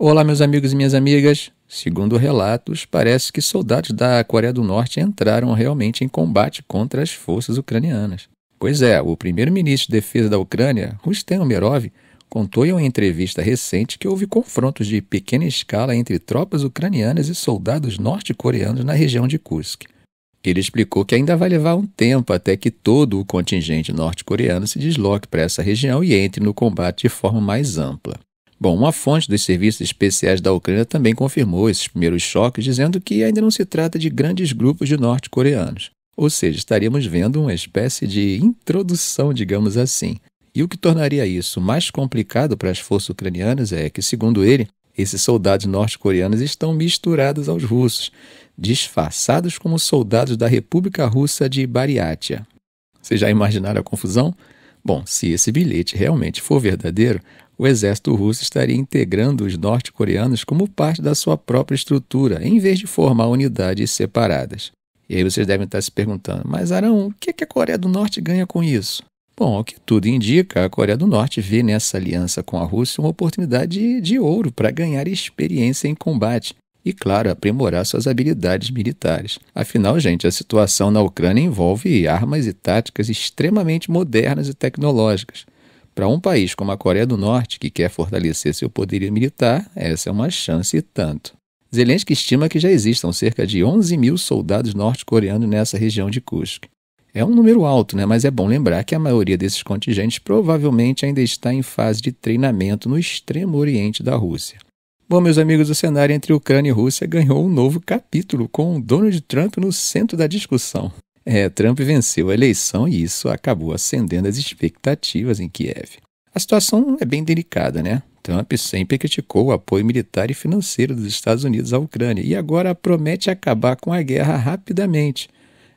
Olá, meus amigos e minhas amigas. Segundo relatos, parece que soldados da Coreia do Norte entraram realmente em combate contra as forças ucranianas. Pois é, o primeiro-ministro de defesa da Ucrânia, Rustem Umerov, contou em uma entrevista recente que houve confrontos de pequena escala entre tropas ucranianas e soldados norte-coreanos na região de Kursk. Ele explicou que ainda vai levar um tempo até que todo o contingente norte-coreano se desloque para essa região e entre no combate de forma mais ampla. Bom, uma fonte dos serviços especiais da Ucrânia também confirmou esses primeiros choques, dizendo que ainda não se trata de grandes grupos de norte-coreanos. Ou seja, estaríamos vendo uma espécie de introdução, digamos assim. E o que tornaria isso mais complicado para as forças ucranianas é que, segundo ele, esses soldados norte-coreanos estão misturados aos russos, disfarçados como soldados da República Russa de Bariatia. Vocês já imaginaram a confusão? Bom, se esse bilhete realmente for verdadeiro, o exército russo estaria integrando os norte-coreanos como parte da sua própria estrutura, em vez de formar unidades separadas. E aí vocês devem estar se perguntando, mas Arão, o que, é que a Coreia do Norte ganha com isso? Bom, ao que tudo indica, a Coreia do Norte vê nessa aliança com a Rússia uma oportunidade de, de ouro para ganhar experiência em combate e, claro, aprimorar suas habilidades militares. Afinal, gente, a situação na Ucrânia envolve armas e táticas extremamente modernas e tecnológicas. Para um país como a Coreia do Norte, que quer fortalecer seu poder militar, essa é uma chance e tanto. Zelensky estima que já existam cerca de 11 mil soldados norte-coreanos nessa região de Kursk. É um número alto, né? mas é bom lembrar que a maioria desses contingentes provavelmente ainda está em fase de treinamento no extremo oriente da Rússia. Bom, meus amigos, o cenário entre Ucrânia e Rússia ganhou um novo capítulo, com Donald Trump no centro da discussão. É, Trump venceu a eleição e isso acabou acendendo as expectativas em Kiev. A situação é bem delicada, né? Trump sempre criticou o apoio militar e financeiro dos Estados Unidos à Ucrânia e agora promete acabar com a guerra rapidamente.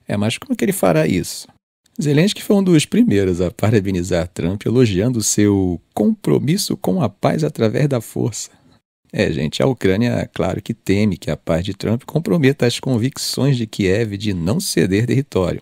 É, mas como que ele fará isso? Zelensky foi um dos primeiros a parabenizar Trump, elogiando seu compromisso com a paz através da força. É, gente, a Ucrânia, claro que teme que a paz de Trump comprometa as convicções de Kiev de não ceder território.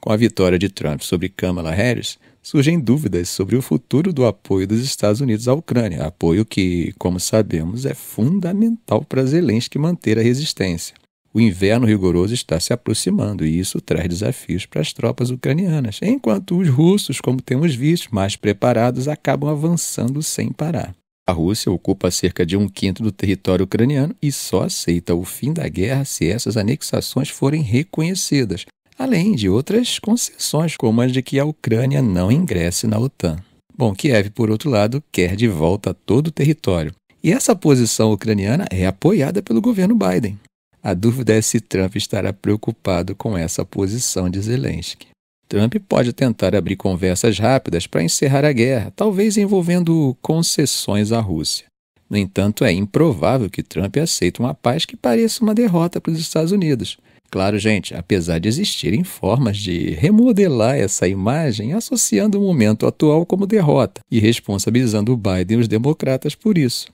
Com a vitória de Trump sobre Kamala Harris, surgem dúvidas sobre o futuro do apoio dos Estados Unidos à Ucrânia, apoio que, como sabemos, é fundamental para Zelensky manter a resistência. O inverno rigoroso está se aproximando e isso traz desafios para as tropas ucranianas, enquanto os russos, como temos visto, mais preparados, acabam avançando sem parar. A Rússia ocupa cerca de um quinto do território ucraniano e só aceita o fim da guerra se essas anexações forem reconhecidas, além de outras concessões, como as de que a Ucrânia não ingresse na OTAN. Bom, Kiev, por outro lado, quer de volta todo o território. E essa posição ucraniana é apoiada pelo governo Biden. A dúvida é se Trump estará preocupado com essa posição de Zelensky. Trump pode tentar abrir conversas rápidas para encerrar a guerra, talvez envolvendo concessões à Rússia. No entanto, é improvável que Trump aceite uma paz que pareça uma derrota para os Estados Unidos. Claro, gente, apesar de existirem formas de remodelar essa imagem associando o momento atual como derrota e responsabilizando o Biden e os democratas por isso.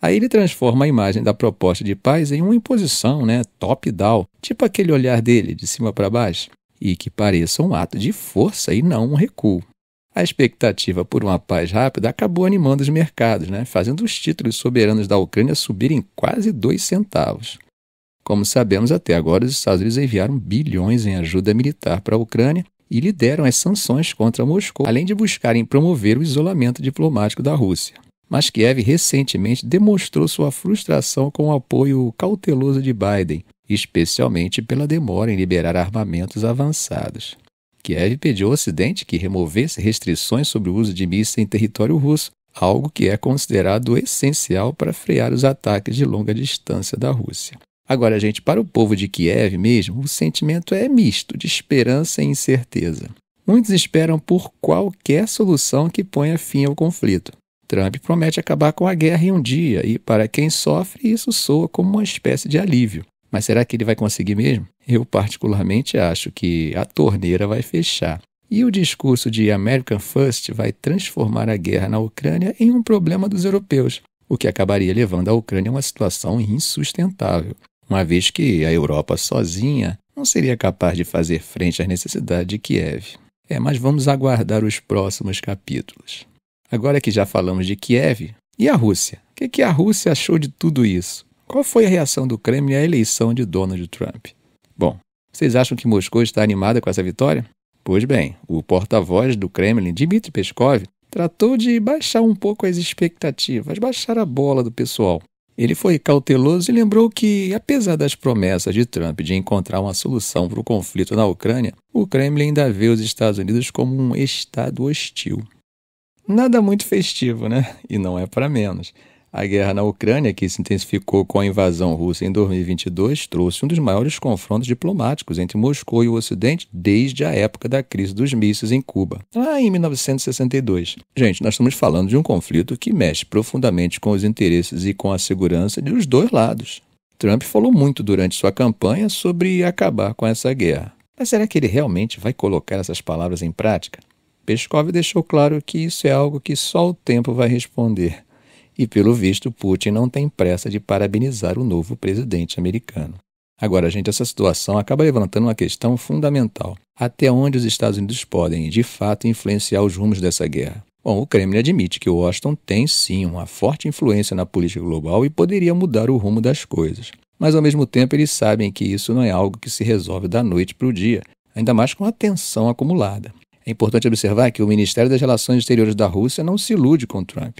Aí ele transforma a imagem da proposta de paz em uma imposição, né, top-down, tipo aquele olhar dele de cima para baixo e que pareça um ato de força e não um recuo. A expectativa por uma paz rápida acabou animando os mercados, né? fazendo os títulos soberanos da Ucrânia subirem quase dois centavos. Como sabemos, até agora os Estados Unidos enviaram bilhões em ajuda militar para a Ucrânia e lideram as sanções contra Moscou, além de buscarem promover o isolamento diplomático da Rússia. Mas Kiev recentemente demonstrou sua frustração com o apoio cauteloso de Biden, especialmente pela demora em liberar armamentos avançados. Kiev pediu ao Ocidente que removesse restrições sobre o uso de mísseis em território russo, algo que é considerado essencial para frear os ataques de longa distância da Rússia. Agora, gente, para o povo de Kiev mesmo, o sentimento é misto de esperança e incerteza. Muitos esperam por qualquer solução que ponha fim ao conflito. Trump promete acabar com a guerra em um dia, e para quem sofre, isso soa como uma espécie de alívio. Mas será que ele vai conseguir mesmo? Eu, particularmente, acho que a torneira vai fechar. E o discurso de American First vai transformar a guerra na Ucrânia em um problema dos europeus, o que acabaria levando a Ucrânia a uma situação insustentável, uma vez que a Europa sozinha não seria capaz de fazer frente às necessidades de Kiev. É, mas vamos aguardar os próximos capítulos. Agora que já falamos de Kiev, e a Rússia? O que, que a Rússia achou de tudo isso? Qual foi a reação do Kremlin à eleição de Donald Trump? Bom, vocês acham que Moscou está animada com essa vitória? Pois bem, o porta-voz do Kremlin, Dmitry Peskov, tratou de baixar um pouco as expectativas, baixar a bola do pessoal. Ele foi cauteloso e lembrou que, apesar das promessas de Trump de encontrar uma solução para o conflito na Ucrânia, o Kremlin ainda vê os Estados Unidos como um Estado hostil. Nada muito festivo, né? E não é para menos. A guerra na Ucrânia, que se intensificou com a invasão russa em 2022, trouxe um dos maiores confrontos diplomáticos entre Moscou e o Ocidente desde a época da crise dos mísseis em Cuba, lá em 1962. Gente, nós estamos falando de um conflito que mexe profundamente com os interesses e com a segurança dos dois lados. Trump falou muito durante sua campanha sobre acabar com essa guerra. Mas será que ele realmente vai colocar essas palavras em prática? Peskov deixou claro que isso é algo que só o tempo vai responder. E, pelo visto, Putin não tem pressa de parabenizar o novo presidente americano. Agora, gente, essa situação acaba levantando uma questão fundamental: até onde os Estados Unidos podem, de fato, influenciar os rumos dessa guerra? Bom, o Kremlin admite que Washington tem sim uma forte influência na política global e poderia mudar o rumo das coisas. Mas, ao mesmo tempo, eles sabem que isso não é algo que se resolve da noite para o dia, ainda mais com a tensão acumulada. É importante observar que o Ministério das Relações Exteriores da Rússia não se ilude com Trump.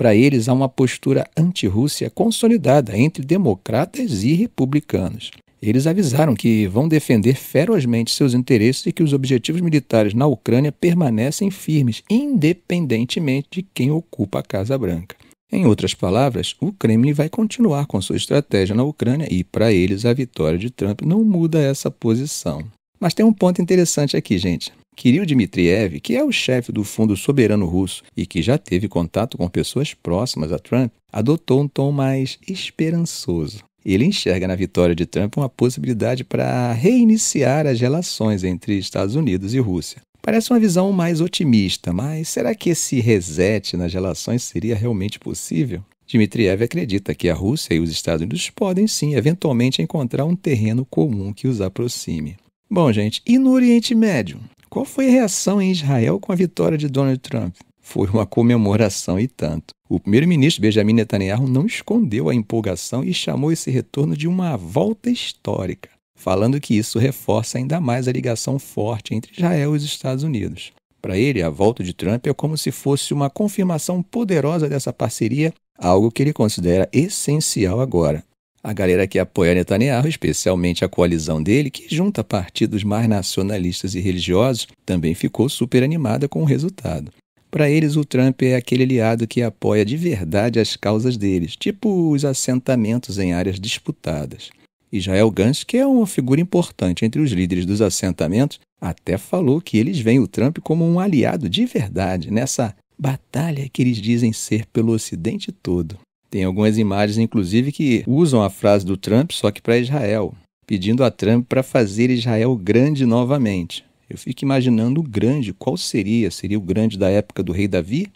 Para eles, há uma postura anti-Rússia consolidada entre democratas e republicanos. Eles avisaram que vão defender ferozmente seus interesses e que os objetivos militares na Ucrânia permanecem firmes, independentemente de quem ocupa a Casa Branca. Em outras palavras, o Kremlin vai continuar com sua estratégia na Ucrânia e, para eles, a vitória de Trump não muda essa posição. Mas tem um ponto interessante aqui, gente. Kirill Dmitriev, que é o chefe do Fundo Soberano Russo e que já teve contato com pessoas próximas a Trump, adotou um tom mais esperançoso. Ele enxerga na vitória de Trump uma possibilidade para reiniciar as relações entre Estados Unidos e Rússia. Parece uma visão mais otimista, mas será que esse reset nas relações seria realmente possível? Dmitriev acredita que a Rússia e os Estados Unidos podem sim, eventualmente, encontrar um terreno comum que os aproxime. Bom, gente, e no Oriente Médio? Qual foi a reação em Israel com a vitória de Donald Trump? Foi uma comemoração e tanto. O primeiro-ministro Benjamin Netanyahu não escondeu a empolgação e chamou esse retorno de uma volta histórica, falando que isso reforça ainda mais a ligação forte entre Israel e os Estados Unidos. Para ele, a volta de Trump é como se fosse uma confirmação poderosa dessa parceria, algo que ele considera essencial agora, a galera que apoia Netanyahu, especialmente a coalizão dele, que junta partidos mais nacionalistas e religiosos, também ficou super animada com o resultado. Para eles, o Trump é aquele aliado que apoia de verdade as causas deles, tipo os assentamentos em áreas disputadas. Israel Gans, que é uma figura importante entre os líderes dos assentamentos, até falou que eles veem o Trump como um aliado de verdade nessa batalha que eles dizem ser pelo Ocidente todo. Tem algumas imagens, inclusive, que usam a frase do Trump só que para Israel, pedindo a Trump para fazer Israel grande novamente. Eu fico imaginando o grande, qual seria? Seria o grande da época do rei Davi?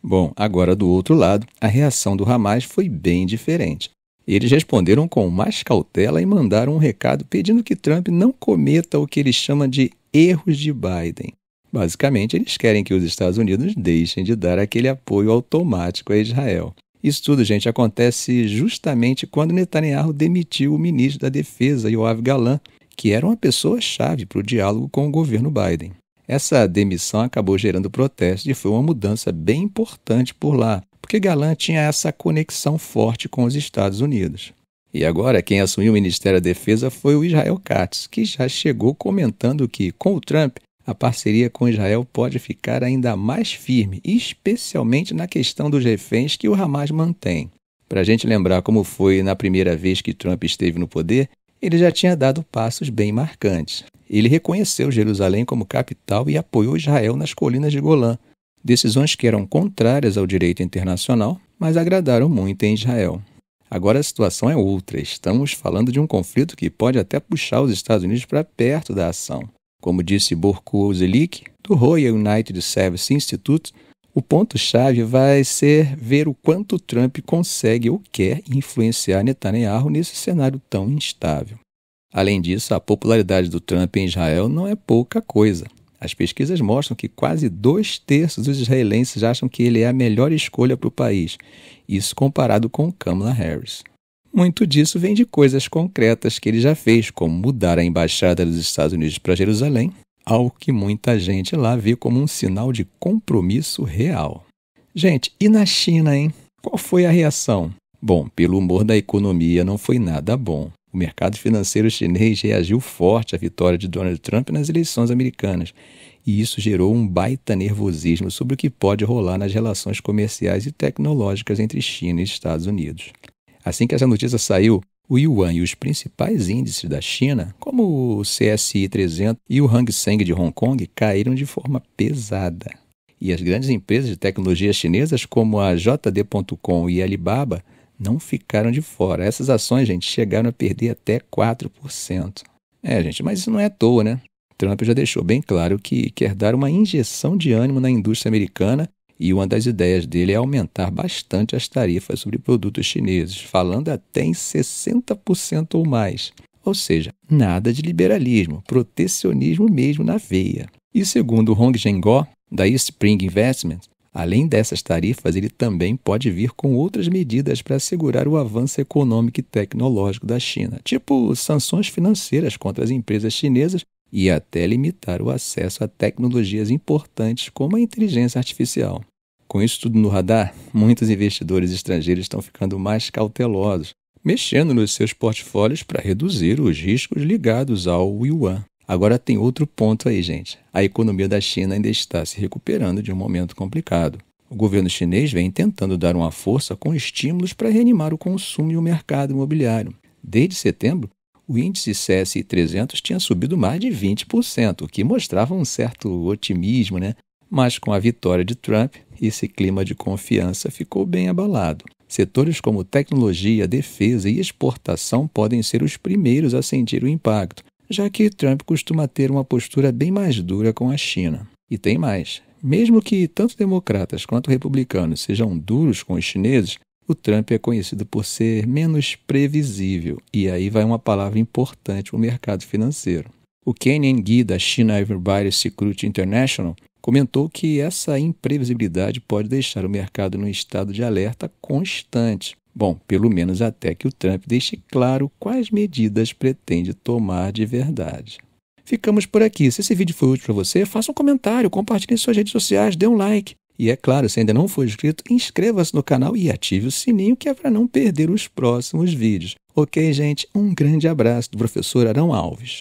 Bom, agora do outro lado, a reação do Hamas foi bem diferente. Eles responderam com mais cautela e mandaram um recado pedindo que Trump não cometa o que eles chamam de erros de Biden. Basicamente, eles querem que os Estados Unidos deixem de dar aquele apoio automático a Israel. Isso tudo, gente, acontece justamente quando Netanyahu demitiu o ministro da Defesa, Yoav Galan, que era uma pessoa-chave para o diálogo com o governo Biden. Essa demissão acabou gerando protestos e foi uma mudança bem importante por lá, porque Galan tinha essa conexão forte com os Estados Unidos. E agora, quem assumiu o Ministério da Defesa foi o Israel Katz, que já chegou comentando que, com o Trump, a parceria com Israel pode ficar ainda mais firme, especialmente na questão dos reféns que o Hamas mantém. Para a gente lembrar como foi na primeira vez que Trump esteve no poder, ele já tinha dado passos bem marcantes. Ele reconheceu Jerusalém como capital e apoiou Israel nas colinas de Golã, decisões que eram contrárias ao direito internacional, mas agradaram muito em Israel. Agora a situação é outra. Estamos falando de um conflito que pode até puxar os Estados Unidos para perto da ação. Como disse Borko Ozelik, do Royal United Service Institute, o ponto-chave vai ser ver o quanto Trump consegue ou quer influenciar Netanyahu nesse cenário tão instável. Além disso, a popularidade do Trump em Israel não é pouca coisa. As pesquisas mostram que quase dois terços dos israelenses acham que ele é a melhor escolha para o país, isso comparado com Kamala Harris. Muito disso vem de coisas concretas que ele já fez, como mudar a embaixada dos Estados Unidos para Jerusalém, algo que muita gente lá vê como um sinal de compromisso real. Gente, e na China, hein? Qual foi a reação? Bom, pelo humor da economia, não foi nada bom. O mercado financeiro chinês reagiu forte à vitória de Donald Trump nas eleições americanas, e isso gerou um baita nervosismo sobre o que pode rolar nas relações comerciais e tecnológicas entre China e Estados Unidos. Assim que essa notícia saiu, o Yuan e os principais índices da China, como o CSI 300 e o Hang Seng de Hong Kong, caíram de forma pesada. E as grandes empresas de tecnologia chinesas, como a JD.com e a Alibaba, não ficaram de fora. Essas ações, gente, chegaram a perder até 4%. É, gente, mas isso não é à toa, né? Trump já deixou bem claro que quer dar uma injeção de ânimo na indústria americana e uma das ideias dele é aumentar bastante as tarifas sobre produtos chineses, falando até em 60% ou mais. Ou seja, nada de liberalismo, protecionismo mesmo na veia. E segundo Hong Zhenguo da Spring Investment, além dessas tarifas, ele também pode vir com outras medidas para assegurar o avanço econômico e tecnológico da China, tipo sanções financeiras contra as empresas chinesas e até limitar o acesso a tecnologias importantes como a inteligência artificial. Com isso tudo no radar, muitos investidores estrangeiros estão ficando mais cautelosos, mexendo nos seus portfólios para reduzir os riscos ligados ao yuan. Agora tem outro ponto aí, gente. A economia da China ainda está se recuperando de um momento complicado. O governo chinês vem tentando dar uma força com estímulos para reanimar o consumo e o mercado imobiliário. Desde setembro, o índice CSI 300 tinha subido mais de 20%, o que mostrava um certo otimismo, né? Mas com a vitória de Trump, esse clima de confiança ficou bem abalado. Setores como tecnologia, defesa e exportação podem ser os primeiros a sentir o impacto, já que Trump costuma ter uma postura bem mais dura com a China. E tem mais: mesmo que tanto democratas quanto republicanos sejam duros com os chineses, o Trump é conhecido por ser menos previsível. E aí vai uma palavra importante para o mercado financeiro. O Ken Gui, da China Everybody Security International, comentou que essa imprevisibilidade pode deixar o mercado num estado de alerta constante. Bom, pelo menos até que o Trump deixe claro quais medidas pretende tomar de verdade. Ficamos por aqui. Se esse vídeo foi útil para você, faça um comentário, compartilhe em suas redes sociais, dê um like. E é claro, se ainda não for inscrito, inscreva-se no canal e ative o sininho que é para não perder os próximos vídeos. Ok, gente? Um grande abraço do professor Arão Alves.